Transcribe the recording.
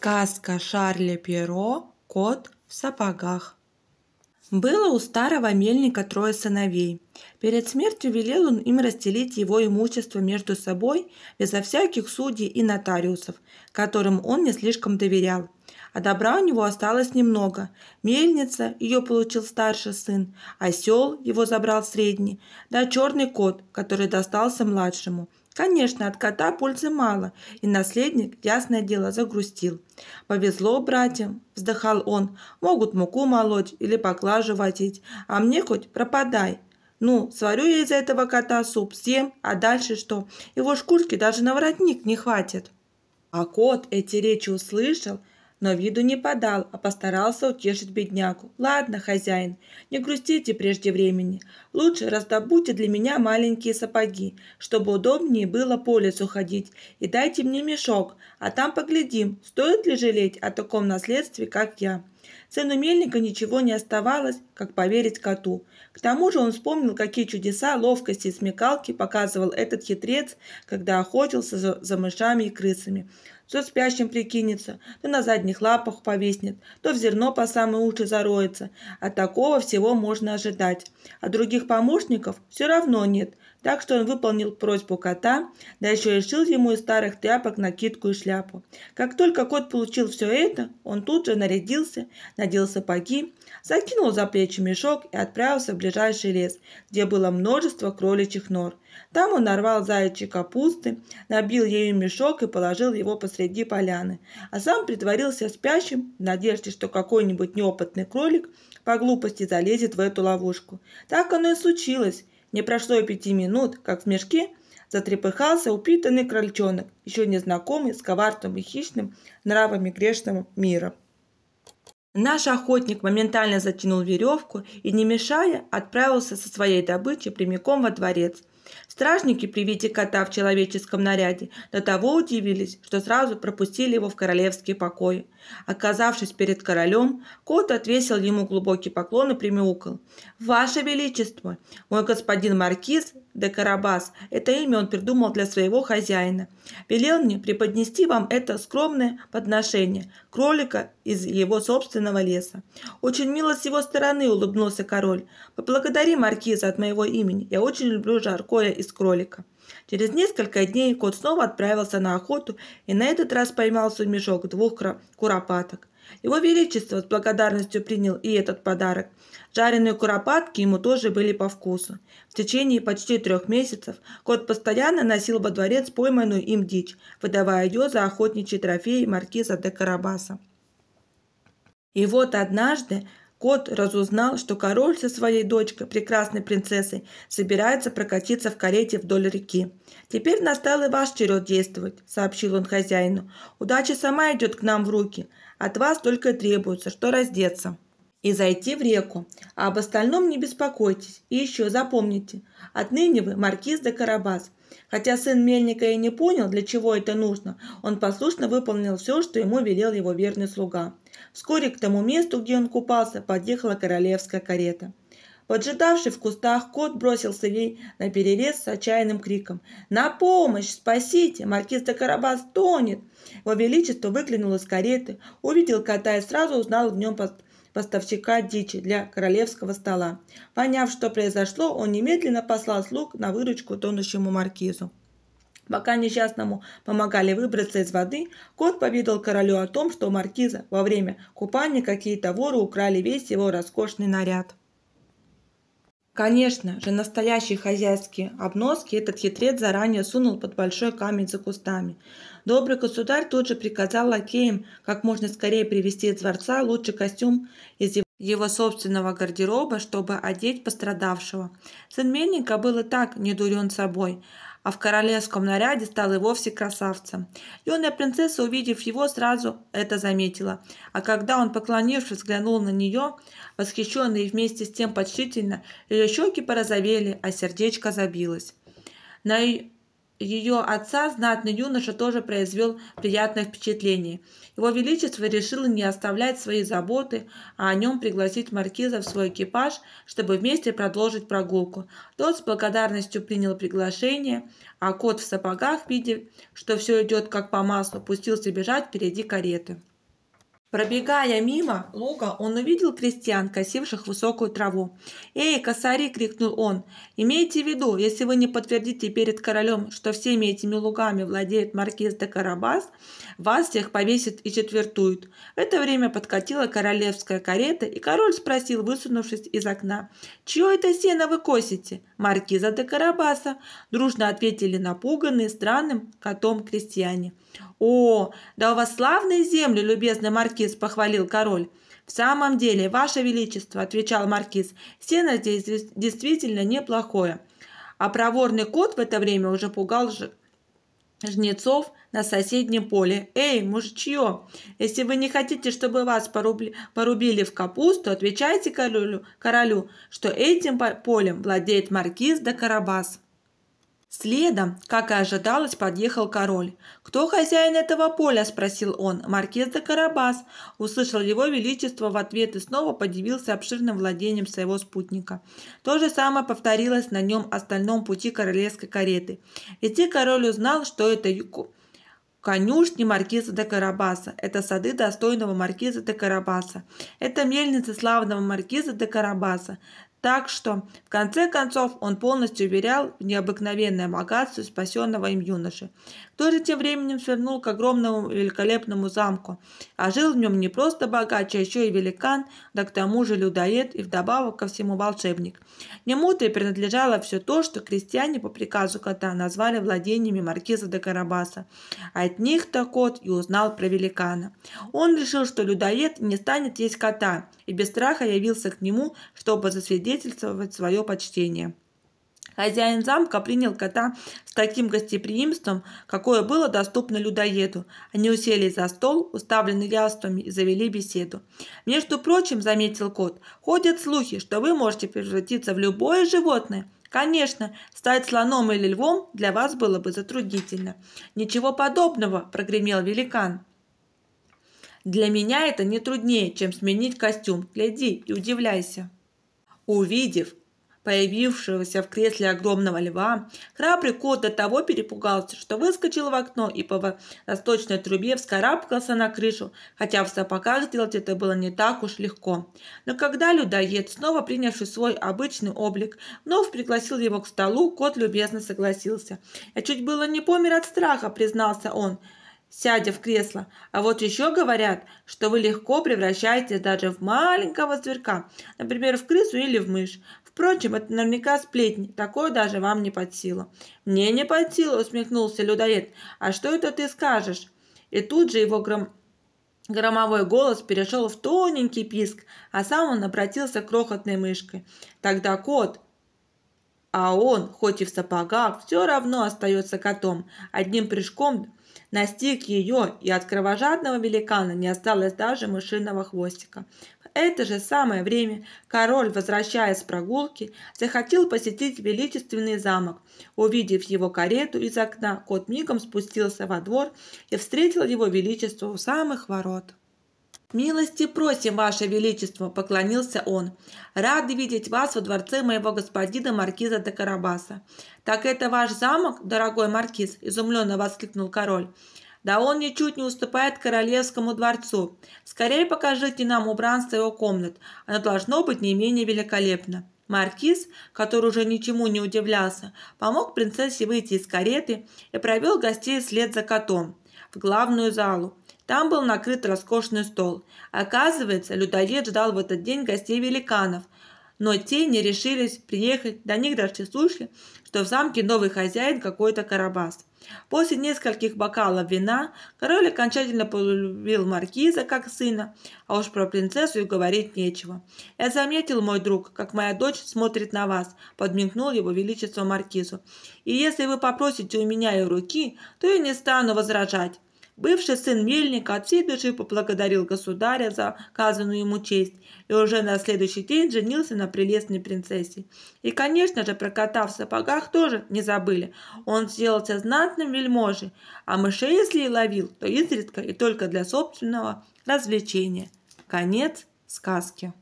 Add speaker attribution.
Speaker 1: Сказка Шарля Перо «Кот в сапогах». Было у старого мельника трое сыновей. Перед смертью велел он им разделить его имущество между собой безо всяких судей и нотариусов, которым он не слишком доверял. А добра у него осталось немного. Мельница, ее получил старший сын, осел, его забрал средний, да черный кот, который достался младшему – Конечно, от кота пользы мало, и наследник, ясное дело, загрустил. «Повезло братьям», – вздыхал он, – «могут муку молоть или поклажу водить, а мне хоть пропадай». Ну, сварю я из этого кота суп, съем, а дальше что? Его шкурки даже на воротник не хватит. А кот эти речи услышал, но виду не подал, а постарался утешить беднягу. «Ладно, хозяин, не грустите прежде времени. Лучше раздобудьте для меня маленькие сапоги, чтобы удобнее было по лесу ходить, и дайте мне мешок, а там поглядим, стоит ли жалеть о таком наследстве, как я». Сыну Мельника ничего не оставалось, как поверить коту. К тому же он вспомнил, какие чудеса ловкости и смекалки показывал этот хитрец, когда охотился за, за мышами и крысами. То спящим прикинется, то на задних лапах повеснет, то в зерно по самые уши зароется. От такого всего можно ожидать. А других помощников все равно нет – так что он выполнил просьбу кота, да еще и шил ему из старых тряпок накидку и шляпу. Как только кот получил все это, он тут же нарядился, надел сапоги, закинул за плечи мешок и отправился в ближайший лес, где было множество кроличьих нор. Там он нарвал заячьи капусты, набил ею мешок и положил его посреди поляны, а сам притворился спящим в надежде, что какой-нибудь неопытный кролик по глупости залезет в эту ловушку. Так оно и случилось – не прошло и пяти минут, как в мешке затрепыхался упитанный крольчонок, еще не знакомый с коварством и хищным нравами грешного мира. Наш охотник моментально затянул веревку и, не мешая, отправился со своей добычей прямиком во дворец, Стражники при виде кота в человеческом наряде до того удивились, что сразу пропустили его в королевский покои. Оказавшись перед королем, кот отвесил ему глубокий поклон и примяукал. «Ваше Величество, мой господин Маркиз де Карабас, это имя он придумал для своего хозяина, велел мне преподнести вам это скромное подношение кролика из его собственного леса. «Очень мило с его стороны», – улыбнулся король. «Поблагодари маркиза от моего имени. Я очень люблю жаркое из кролика». Через несколько дней кот снова отправился на охоту и на этот раз поймал в свой мешок двух куропаток. Его Величество с благодарностью принял и этот подарок. Жареные куропатки ему тоже были по вкусу. В течение почти трех месяцев кот постоянно носил во дворец пойманную им дичь, выдавая ее за охотничий трофей маркиза де Карабаса. И вот однажды кот разузнал, что король со своей дочкой, прекрасной принцессой, собирается прокатиться в карете вдоль реки. «Теперь настал и ваш черед действовать», – сообщил он хозяину. «Удача сама идет к нам в руки. От вас только требуется, что раздеться» и зайти в реку. А об остальном не беспокойтесь. И еще запомните, отныне вы маркиз де Карабас. Хотя сын Мельника и не понял, для чего это нужно, он послушно выполнил все, что ему велел его верный слуга. Вскоре к тому месту, где он купался, подъехала королевская карета. Поджидавший в кустах кот бросился ей на перерез с отчаянным криком. «На помощь! Спасите! Маркиз де Карабас тонет!» Его Величество выглянул из кареты, увидел кота и сразу узнал в нем под поставщика дичи для королевского стола. Поняв, что произошло, он немедленно послал слуг на выручку тонущему маркизу. Пока несчастному помогали выбраться из воды, кот поведал королю о том, что у маркиза во время купания какие-то воры украли весь его роскошный наряд. Конечно же, настоящие хозяйские обноски этот хитрец заранее сунул под большой камень за кустами. Добрый государь тут же приказал лакеям как можно скорее привезти из дворца лучший костюм из его его собственного гардероба, чтобы одеть пострадавшего. Сын Мельника был и так недурен собой, а в королевском наряде стал и вовсе красавцем. Юная принцесса, увидев его, сразу это заметила, а когда он, поклонившись, взглянул на нее, восхищенный и вместе с тем почтительно, ее щеки порозовели, а сердечко забилось. На, ее отца знатный юноша тоже произвел приятное впечатление. Его Величество решило не оставлять свои заботы, а о нем пригласить маркиза в свой экипаж, чтобы вместе продолжить прогулку. Тот с благодарностью принял приглашение, а кот в сапогах, видя, что все идет как по маслу, пустился бежать впереди кареты. Пробегая мимо луга, он увидел крестьян, косивших высокую траву. «Эй, косари!» – крикнул он. «Имейте в виду, если вы не подтвердите перед королем, что всеми этими лугами владеет маркиз де Карабас, вас всех повесит и четвертуют». В это время подкатила королевская карета, и король спросил, высунувшись из окна, «Чье это сено вы косите?» маркиза де Карабаса», – дружно ответили напуганные странным котом крестьяне. «О, да у вас славные земли, любезный маркиз», – похвалил король. «В самом деле, ваше величество», – отвечал маркиз, – «сено здесь действительно неплохое». А проворный кот в это время уже пугал жнецов на соседнем поле. «Эй, мужичье, если вы не хотите, чтобы вас порубли, порубили в капусту, отвечайте королю, королю, что этим полем владеет маркиз да Карабас». Следом, как и ожидалось, подъехал король. «Кто хозяин этого поля?» – спросил он. «Маркиз де Карабас», – услышал его величество в ответ и снова подивился обширным владением своего спутника. То же самое повторилось на нем остальном пути королевской кареты. Идти король узнал, что это юку. Конюшни маркиза де Карабаса. Это сады достойного маркиза де Карабаса. Это мельницы славного маркиза де Карабаса. Так что, в конце концов, он полностью уверял в необыкновенное богатство спасенного им юноши. Кто же тем временем свернул к огромному великолепному замку? А жил в нем не просто богач, а еще и великан, да к тому же людоед и вдобавок ко всему волшебник. Немутре принадлежало все то, что крестьяне по приказу кота назвали владениями маркиза де Карабаса. От них-то кот и узнал про великана. Он решил, что людоед не станет есть кота, и без страха явился к нему, чтобы засвидетельствовать засвидетельствовать свое почтение. Хозяин замка принял кота с таким гостеприимством, какое было доступно людоеду. Они уселись за стол, уставленный яствами, и завели беседу. «Между прочим, — заметил кот, — ходят слухи, что вы можете превратиться в любое животное. Конечно, стать слоном или львом для вас было бы затруднительно». «Ничего подобного!» – прогремел великан. «Для меня это не труднее, чем сменить костюм. Гляди и удивляйся!» Увидев появившегося в кресле огромного льва, храбрый кот до того перепугался, что выскочил в окно и по восточной трубе вскарабкался на крышу, хотя в сапогах сделать это было не так уж легко. Но когда людоед, снова принявший свой обычный облик, вновь пригласил его к столу, кот любезно согласился. «Я чуть было не помер от страха», — признался он, — сядя в кресло. А вот еще говорят, что вы легко превращаетесь даже в маленького зверка, например, в крысу или в мышь. Впрочем, это наверняка сплетни, такое даже вам не под силу. Мне не под силу, усмехнулся людоед. А что это ты скажешь? И тут же его гром... Громовой голос перешел в тоненький писк, а сам он обратился к крохотной мышкой. Тогда кот, а он, хоть и в сапогах, все равно остается котом. Одним прыжком настиг ее, и от кровожадного великана не осталось даже мышиного хвостика. В это же самое время король, возвращаясь с прогулки, захотел посетить величественный замок. Увидев его карету из окна, кот мигом спустился во двор и встретил его величество у самых ворот. «Милости просим, Ваше Величество!» – поклонился он. Рад видеть вас во дворце моего господина Маркиза де Карабаса». «Так это ваш замок, дорогой Маркиз?» – изумленно воскликнул король. «Да он ничуть не уступает королевскому дворцу. Скорее покажите нам убранство его комнат. Оно должно быть не менее великолепно». Маркиз, который уже ничему не удивлялся, помог принцессе выйти из кареты и провел гостей вслед за котом – в главную залу. Там был накрыт роскошный стол. Оказывается, людоед ждал в этот день гостей великанов, но те не решились приехать, до них даже слушали, что в замке новый хозяин какой-то карабас. После нескольких бокалов вина король окончательно полюбил маркиза как сына, а уж про принцессу и говорить нечего. «Я заметил, мой друг, как моя дочь смотрит на вас», – подмигнул его величество маркизу. «И если вы попросите у меня ее руки, то я не стану возражать. Бывший сын мельника от всей души поблагодарил государя за оказанную ему честь и уже на следующий день женился на прелестной принцессе. И, конечно же, про кота в сапогах тоже не забыли. Он сделался знатным вельможей, а мышей, если и ловил, то изредка и только для собственного развлечения. Конец сказки.